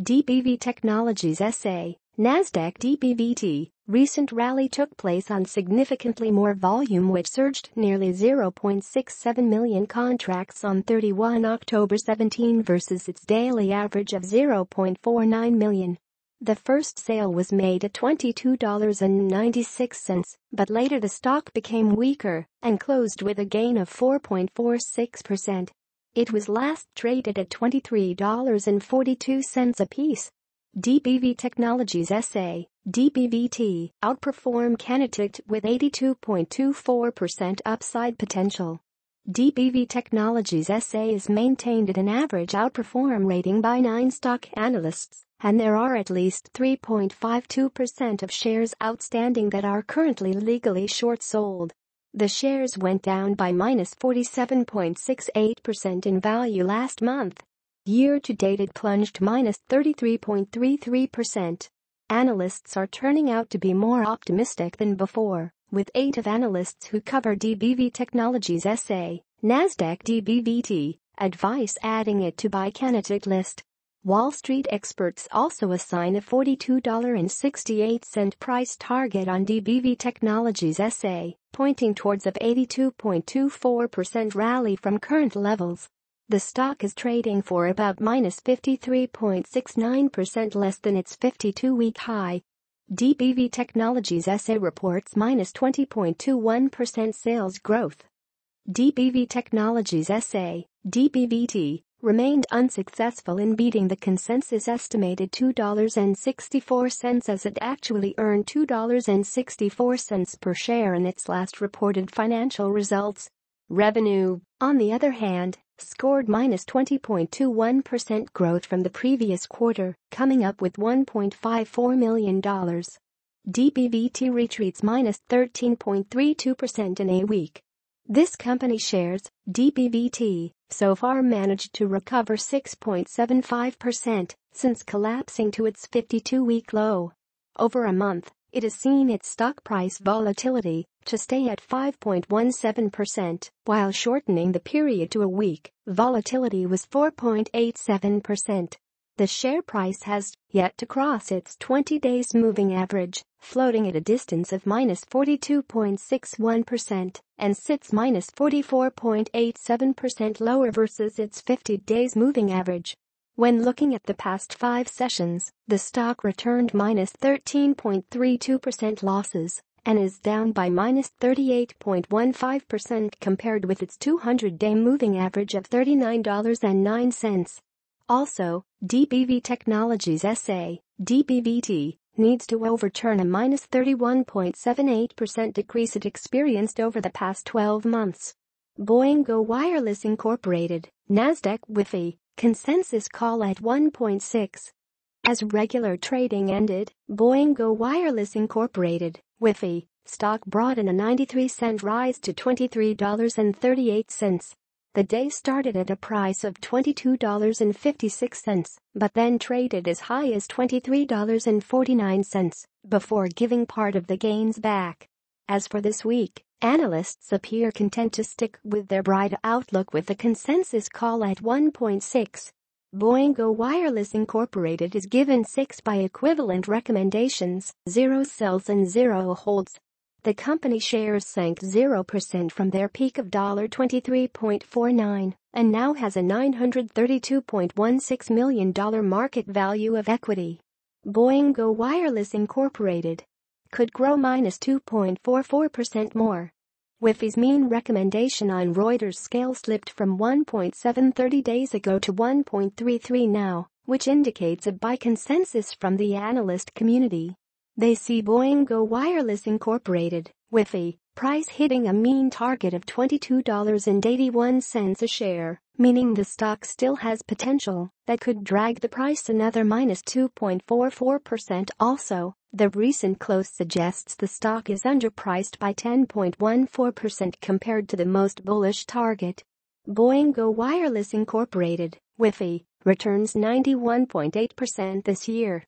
DBV Technologies SA, NASDAQ DBVT, recent rally took place on significantly more volume which surged nearly 0.67 million contracts on 31 October 17 versus its daily average of 0.49 million. The first sale was made at $22.96, but later the stock became weaker and closed with a gain of 4.46%. It was last traded at $23.42 apiece. DBV Technologies SA, DBVT, outperform Canatect with 82.24% upside potential. DBV Technologies SA is maintained at an average outperform rating by nine stock analysts, and there are at least 3.52% of shares outstanding that are currently legally short sold. The shares went down by minus 47.68% in value last month. Year-to-date it plunged minus 33.33%. Analysts are turning out to be more optimistic than before, with eight of analysts who cover DBV Technologies SA, NASDAQ DBVT, advice adding it to buy candidate list. Wall Street experts also assign a $42.68 price target on DBV Technologies SA, pointing towards a 82.24% rally from current levels. The stock is trading for about minus 53.69% less than its 52-week high. DBV Technologies SA reports minus 20.21% sales growth. DBV Technologies SA, DBVT, remained unsuccessful in beating the consensus estimated $2.64 as it actually earned $2.64 per share in its last reported financial results. Revenue, on the other hand, scored minus 20.21% growth from the previous quarter, coming up with $1.54 million. DBVT retreats minus 13.32% in a week this company shares, DBVT, so far managed to recover 6.75% since collapsing to its 52-week low. Over a month, it has seen its stock price volatility to stay at 5.17%, while shortening the period to a week, volatility was 4.87%. The share price has yet to cross its 20 days moving average, floating at a distance of minus 42.61% and sits minus 44.87% lower versus its 50 days moving average. When looking at the past five sessions, the stock returned minus 13.32% losses and is down by minus 38.15% compared with its 200-day moving average of $39.09. Also, DBV Technologies SA, DBVT, needs to overturn a minus 31.78% decrease it experienced over the past 12 months. Boingo Wireless Incorporated, NASDAQ WIFI, consensus call at 1.6. As regular trading ended, Boingo Wireless Incorporated, WIFI, stock brought in a 93 cent rise to $23.38. The day started at a price of $22.56, but then traded as high as $23.49 before giving part of the gains back. As for this week, analysts appear content to stick with their bright outlook with the consensus call at 1.6. Boingo Wireless Incorporated is given 6 by equivalent recommendations, 0 sells and 0 holds the company shares sank 0% from their peak of $23.49 and now has a $932.16 million market value of equity. Boingo Wireless Incorporated could grow minus 2.44% more. wi mean recommendation on Reuters scale slipped from 1.730 days ago to 1.33 now, which indicates a buy consensus from the analyst community. They see Boeing Go Wireless Incorporated, WIFI, price hitting a mean target of $22.81 a share, meaning the stock still has potential that could drag the price another minus 2.44%. Also, the recent close suggests the stock is underpriced by 10.14% compared to the most bullish target. Boeing Go Wireless Incorporated, WIFI, returns 91.8% this year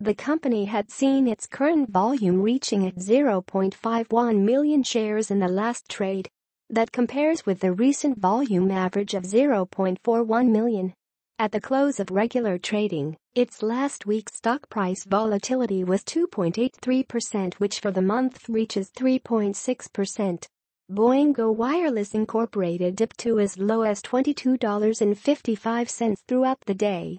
the company had seen its current volume reaching at 0.51 million shares in the last trade. That compares with the recent volume average of 0.41 million. At the close of regular trading, its last week's stock price volatility was 2.83%, which for the month reaches 3.6%. Boingo Wireless Incorporated dipped to as low as $22.55 throughout the day.